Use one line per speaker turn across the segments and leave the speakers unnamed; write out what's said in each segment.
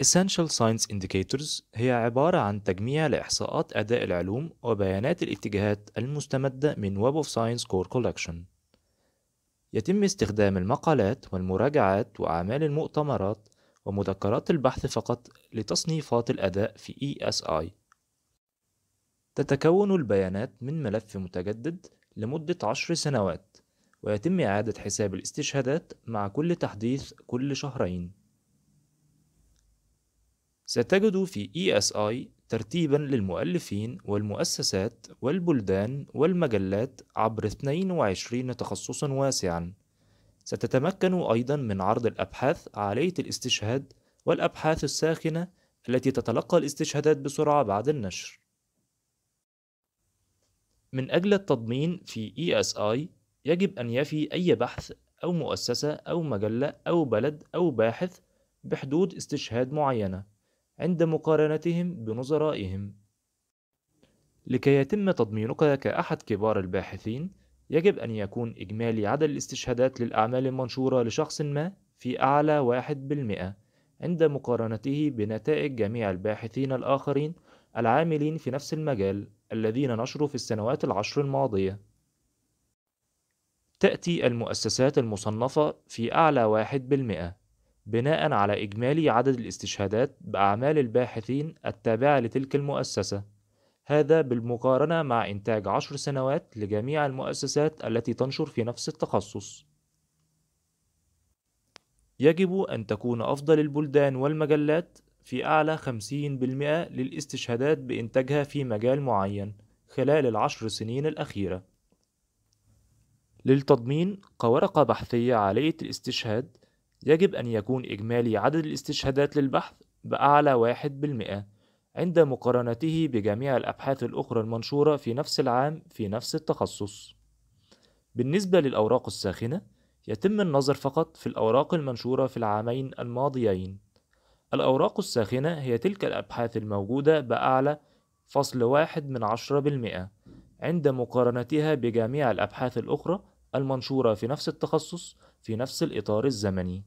Essential Science Indicators هي عبارة عن تجميع لإحصاءات أداء العلوم وبيانات الاتجاهات المستمدة من Web of Science Core Collection. يتم استخدام المقالات والمراجعات وأعمال المؤتمرات ومذكرات البحث فقط لتصنيفات الأداء في ESI. تتكون البيانات من ملف متجدد لمدة عشر سنوات، ويتم إعادة حساب الاستشهادات مع كل تحديث كل شهرين. ستجد في ESI ترتيبا للمؤلفين والمؤسسات والبلدان والمجلات عبر 22 تخصصا واسعا ستتمكن أيضا من عرض الأبحاث عالية الاستشهاد والأبحاث الساخنة التي تتلقى الاستشهادات بسرعة بعد النشر من أجل التضمين في ESI يجب أن يفي أي بحث أو مؤسسة أو مجلة أو بلد أو باحث بحدود استشهاد معينة عند مقارنتهم بنظرائهم لكي يتم تضمينك كأحد كبار الباحثين يجب أن يكون إجمالي عدد الاستشهادات للأعمال المنشورة لشخص ما في أعلى واحد بالمئة عند مقارنته بنتائج جميع الباحثين الآخرين العاملين في نفس المجال الذين نشروا في السنوات العشر الماضية. تأتي المؤسسات المصنفة في أعلى واحد بالمئة بناء على إجمالي عدد الاستشهادات بأعمال الباحثين التابعة لتلك المؤسسة هذا بالمقارنة مع إنتاج عشر سنوات لجميع المؤسسات التي تنشر في نفس التخصص يجب أن تكون أفضل البلدان والمجلات في أعلى 50% للاستشهادات بإنتاجها في مجال معين خلال العشر سنين الأخيرة للتضمين كورقة بحثية عالية الاستشهاد يجب أن يكون إجمالي عدد الاستشهادات للبحث بأعلى واحد بالمئة عند مقارنته بجميع الأبحاث الأخرى المنشورة في نفس العام في نفس التخصص. بالنسبة للأوراق الساخنة، يتم النظر فقط في الأوراق المنشورة في العامين الماضيين. الأوراق الساخنة هي تلك الأبحاث الموجودة بأعلى فصل واحد من عشرة بالمئة عند مقارنتها بجميع الأبحاث الأخرى المنشورة في نفس التخصص في نفس الإطار الزمني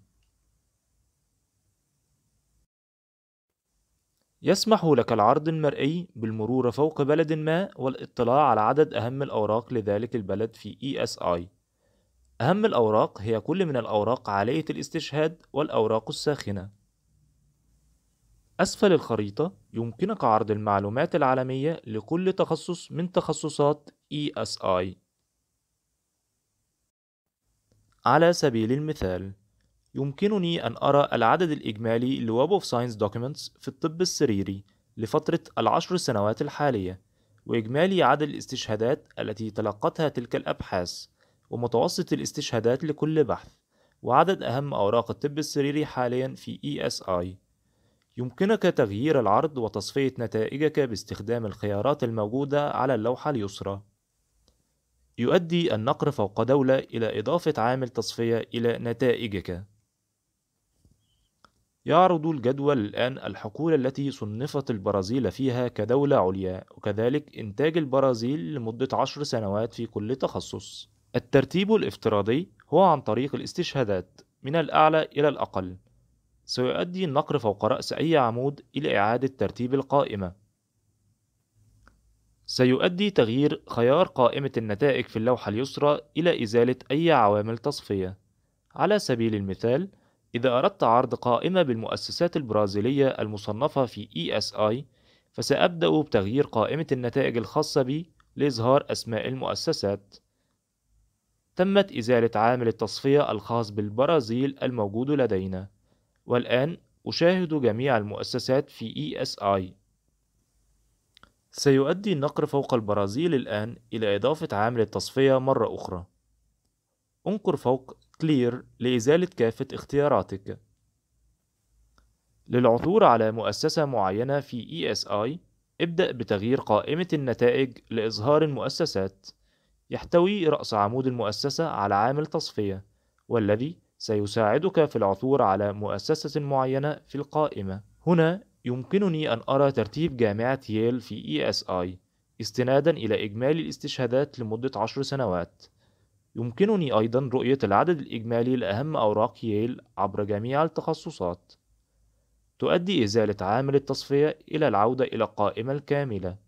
يسمح لك العرض المرئي بالمرور فوق بلد ما والاطلاع على عدد أهم الأوراق لذلك البلد في ESI أهم الأوراق هي كل من الأوراق عالية الاستشهاد والأوراق الساخنة أسفل الخريطة يمكنك عرض المعلومات العالمية لكل تخصص من تخصصات ESI على سبيل المثال يمكنني أن أرى العدد الإجمالي لويب اوف ساينس Documents في الطب السريري لفترة العشر سنوات الحالية وإجمالي عدد الاستشهادات التي تلقتها تلك الأبحاث ومتوسط الاستشهادات لكل بحث وعدد أهم أوراق الطب السريري حاليا في ESI يمكنك تغيير العرض وتصفية نتائجك باستخدام الخيارات الموجودة على اللوحة اليسرى يؤدي النقر فوق دولة إلى إضافة عامل تصفية إلى نتائجك. يعرض الجدول الآن الحقول التي صنفت البرازيل فيها كدولة عليا وكذلك إنتاج البرازيل لمدة عشر سنوات في كل تخصص. الترتيب الافتراضي هو عن طريق الاستشهادات من الأعلى إلى الأقل. سيؤدي النقر فوق رأس أي عمود إلى إعادة ترتيب القائمة سيؤدي تغيير خيار قائمة النتائج في اللوحة اليسرى إلى إزالة أي عوامل تصفية. على سبيل المثال، إذا أردت عرض قائمة بالمؤسسات البرازيلية المصنفة في ESI، فسأبدأ بتغيير قائمة النتائج الخاصة بي لإظهار أسماء المؤسسات. تمت إزالة عامل التصفية الخاص بالبرازيل الموجود لدينا، والآن أشاهد جميع المؤسسات في ESI. سيؤدي النقر فوق البرازيل الآن إلى إضافة عامل التصفية مرة أخرى انقر فوق clear لإزالة كافة اختياراتك للعثور على مؤسسة معينة في ESI ابدأ بتغيير قائمة النتائج لإظهار المؤسسات يحتوي رأس عمود المؤسسة على عامل تصفية والذي سيساعدك في العثور على مؤسسة معينة في القائمة هنا يمكنني أن أرى ترتيب جامعة ييل في ESI استنادا إلى إجمالي الاستشهادات لمدة عشر سنوات يمكنني أيضا رؤية العدد الإجمالي لأهم أوراق ييل عبر جميع التخصصات تؤدي إزالة عامل التصفية إلى العودة إلى القائمة الكاملة